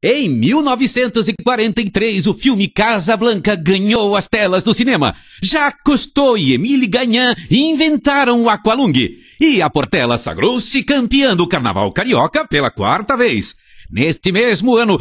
Em 1943, o filme Casa Blanca ganhou as telas do cinema. Jacques Cousteau e Émile Gagnan inventaram o Aqualung. E a Portela sagrou-se campeã do Carnaval Carioca pela quarta vez. Neste mesmo ano,